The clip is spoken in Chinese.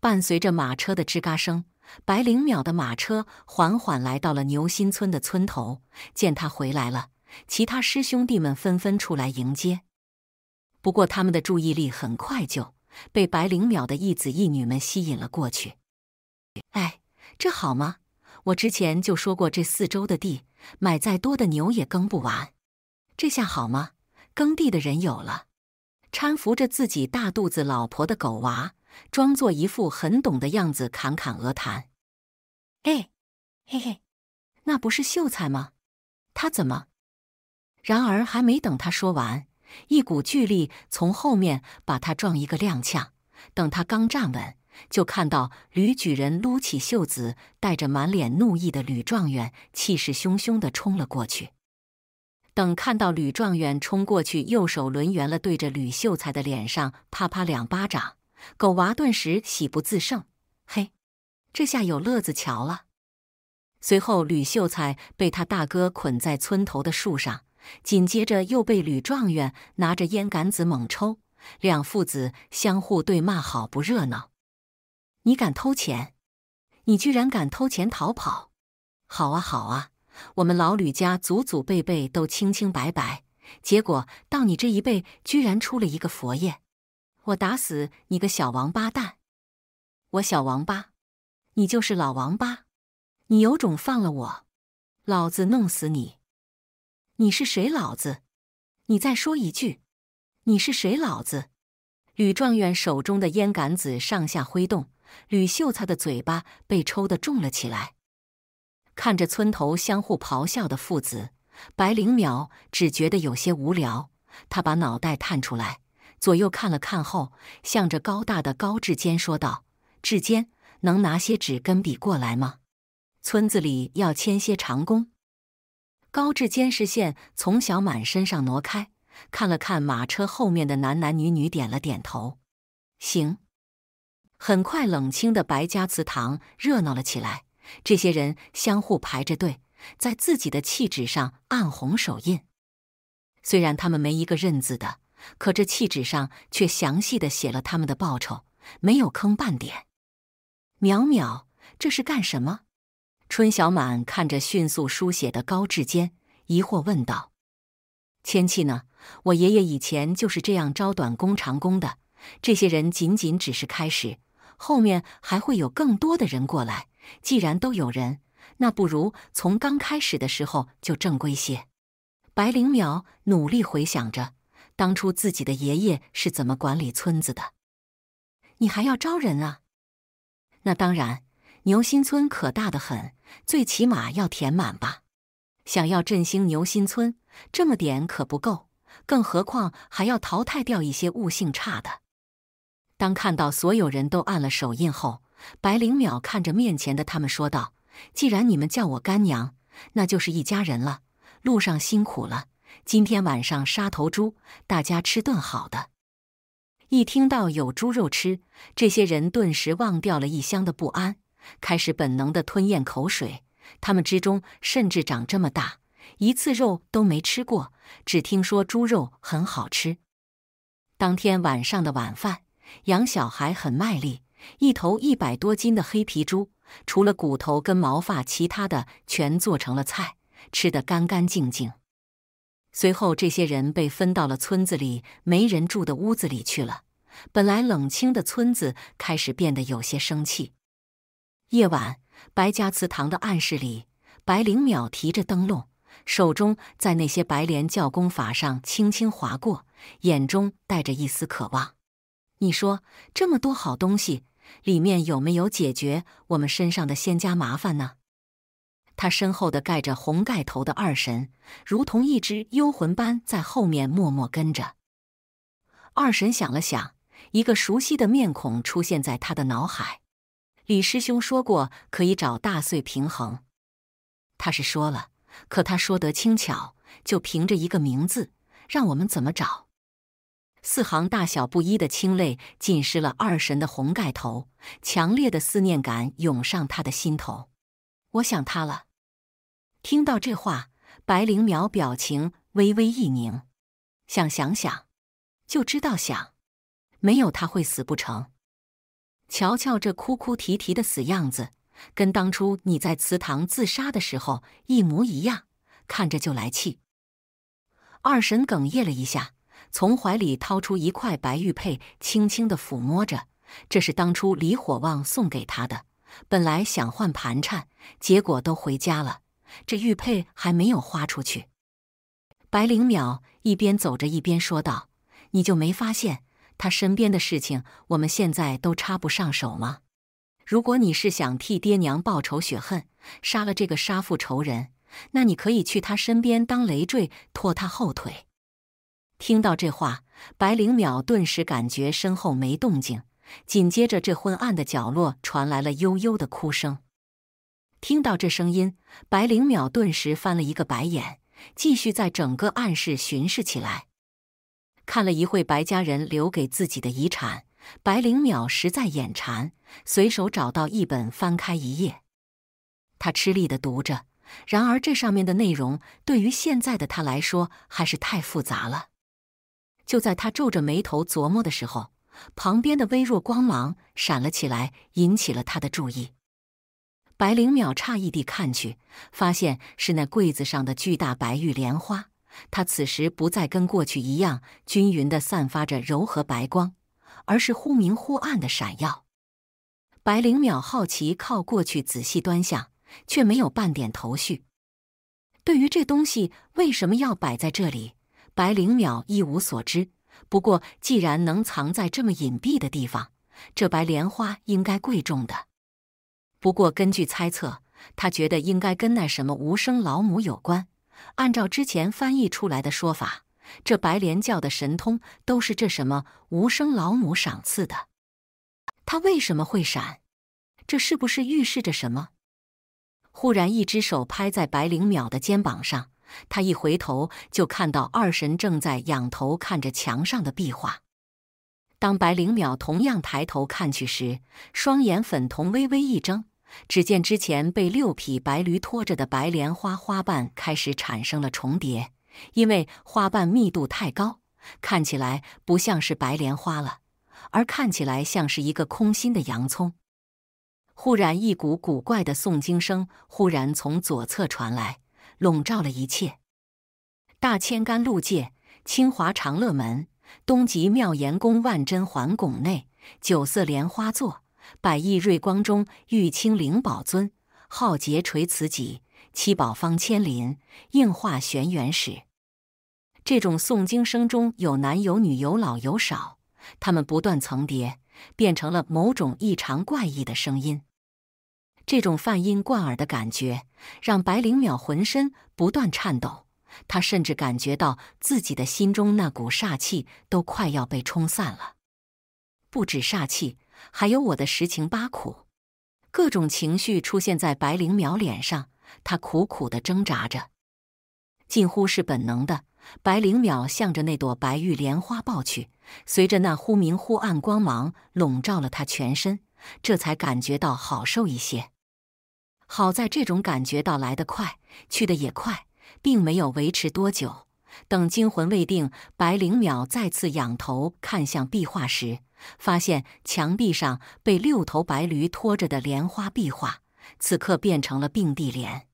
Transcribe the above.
伴随着马车的吱嘎声，白灵淼的马车缓缓来到了牛心村的村头。见他回来了，其他师兄弟们纷纷出来迎接。不过，他们的注意力很快就被白灵淼的一子一女们吸引了过去。哎，这好吗？我之前就说过，这四周的地，买再多的牛也耕不完。这下好吗？耕地的人有了，搀扶着自己大肚子老婆的狗娃。装作一副很懂的样子侃侃而谈，哎，嘿嘿，那不是秀才吗？他怎么？然而还没等他说完，一股巨力从后面把他撞一个踉跄。等他刚站稳，就看到吕举人撸起袖子，带着满脸怒意的吕状元气势汹汹的冲了过去。等看到吕状元冲过去，右手抡圆了，对着吕秀才的脸上啪啪两巴掌。狗娃顿时喜不自胜，嘿，这下有乐子瞧了。随后，吕秀才被他大哥捆在村头的树上，紧接着又被吕状元拿着烟杆子猛抽，两父子相互对骂，好不热闹。你敢偷钱？你居然敢偷钱逃跑？好啊，好啊，我们老吕家祖祖辈辈都清清白白，结果到你这一辈，居然出了一个佛爷。我打死你个小王八蛋！我小王八，你就是老王八！你有种放了我，老子弄死你！你是谁老子？你再说一句，你是谁老子？吕状元手中的烟杆子上下挥动，吕秀才的嘴巴被抽得重了起来。看着村头相互咆哮的父子，白灵鸟只觉得有些无聊，他把脑袋探出来。左右看了看后，向着高大的高志坚说道：“志坚，能拿些纸跟笔过来吗？村子里要签些长工。”高志坚视线从小满身上挪开，看了看马车后面的男男女女，点了点头：“行。”很快，冷清的白家祠堂热闹了起来。这些人相互排着队，在自己的气纸上按红手印。虽然他们没一个认字的。可这契纸上却详细的写了他们的报酬，没有坑半点。淼淼，这是干什么？春小满看着迅速书写的高志坚，疑惑问道：“千气呢？我爷爷以前就是这样招短工长工的。这些人仅仅只是开始，后面还会有更多的人过来。既然都有人，那不如从刚开始的时候就正规些。”白灵淼努力回想着。当初自己的爷爷是怎么管理村子的？你还要招人啊？那当然，牛心村可大的很，最起码要填满吧。想要振兴牛心村，这么点可不够，更何况还要淘汰掉一些悟性差的。当看到所有人都按了手印后，白灵淼看着面前的他们说道：“既然你们叫我干娘，那就是一家人了。路上辛苦了。”今天晚上杀头猪，大家吃顿好的。一听到有猪肉吃，这些人顿时忘掉了一箱的不安，开始本能的吞咽口水。他们之中甚至长这么大一次肉都没吃过，只听说猪肉很好吃。当天晚上的晚饭，养小孩很卖力，一头一百多斤的黑皮猪，除了骨头跟毛发，其他的全做成了菜，吃得干干净净。随后，这些人被分到了村子里没人住的屋子里去了。本来冷清的村子开始变得有些生气。夜晚，白家祠堂的暗室里，白灵淼提着灯笼，手中在那些白莲教功法上轻轻划过，眼中带着一丝渴望。你说，这么多好东西，里面有没有解决我们身上的仙家麻烦呢？他身后的盖着红盖头的二神，如同一只幽魂般在后面默默跟着。二神想了想，一个熟悉的面孔出现在他的脑海。李师兄说过，可以找大岁平衡。他是说了，可他说得轻巧，就凭着一个名字，让我们怎么找？四行大小不一的清泪浸湿了二神的红盖头，强烈的思念感涌上他的心头。我想他了。听到这话，白灵苗表情微微一凝，想想想，就知道想，没有他会死不成。瞧瞧这哭哭啼啼的死样子，跟当初你在祠堂自杀的时候一模一样，看着就来气。二婶哽咽了一下，从怀里掏出一块白玉佩，轻轻的抚摸着，这是当初李火旺送给她的，本来想换盘缠，结果都回家了。这玉佩还没有花出去。白灵淼一边走着一边说道：“你就没发现他身边的事情，我们现在都插不上手吗？如果你是想替爹娘报仇雪恨，杀了这个杀父仇人，那你可以去他身边当累赘，拖他后腿。”听到这话，白灵淼顿时感觉身后没动静，紧接着这昏暗的角落传来了悠悠的哭声。听到这声音，白灵淼顿时翻了一个白眼，继续在整个暗室巡视起来。看了一会白家人留给自己的遗产，白灵淼实在眼馋，随手找到一本，翻开一页，他吃力的读着。然而这上面的内容对于现在的他来说还是太复杂了。就在他皱着眉头琢磨的时候，旁边的微弱光芒闪了起来，引起了他的注意。白灵淼诧异地看去，发现是那柜子上的巨大白玉莲花。它此时不再跟过去一样均匀地散发着柔和白光，而是忽明忽暗的闪耀。白灵淼好奇靠过去仔细端详，却没有半点头绪。对于这东西为什么要摆在这里，白灵淼一无所知。不过，既然能藏在这么隐蔽的地方，这白莲花应该贵重的。不过，根据猜测，他觉得应该跟那什么无声老母有关。按照之前翻译出来的说法，这白莲教的神通都是这什么无声老母赏赐的。他为什么会闪？这是不是预示着什么？忽然，一只手拍在白灵淼的肩膀上，他一回头就看到二神正在仰头看着墙上的壁画。当白灵淼同样抬头看去时，双眼粉瞳微微一睁。只见之前被六匹白驴拖着的白莲花花瓣开始产生了重叠，因为花瓣密度太高，看起来不像是白莲花了，而看起来像是一个空心的洋葱。忽然，一股古怪的诵经声忽然从左侧传来，笼罩了一切。大千干露界，清华长乐门，东极妙严宫万珍环拱内，九色莲花座。百亿瑞光中，玉清灵宝尊，浩劫垂此己，七宝方千林，应化玄元始。这种诵经声中有男有女有老有少，他们不断层叠，变成了某种异常怪异的声音。这种泛音贯耳的感觉，让白灵鸟浑身不断颤抖。他甚至感觉到自己的心中那股煞气都快要被冲散了。不止煞气。还有我的十情八苦，各种情绪出现在白灵淼脸上，她苦苦的挣扎着，近乎是本能的，白灵淼向着那朵白玉莲花抱去，随着那忽明忽暗光芒笼罩了他全身，这才感觉到好受一些。好在这种感觉到来得快，去的也快，并没有维持多久。等惊魂未定，白灵淼再次仰头看向壁画时。发现墙壁上被六头白驴拖着的莲花壁画，此刻变成了并蒂莲。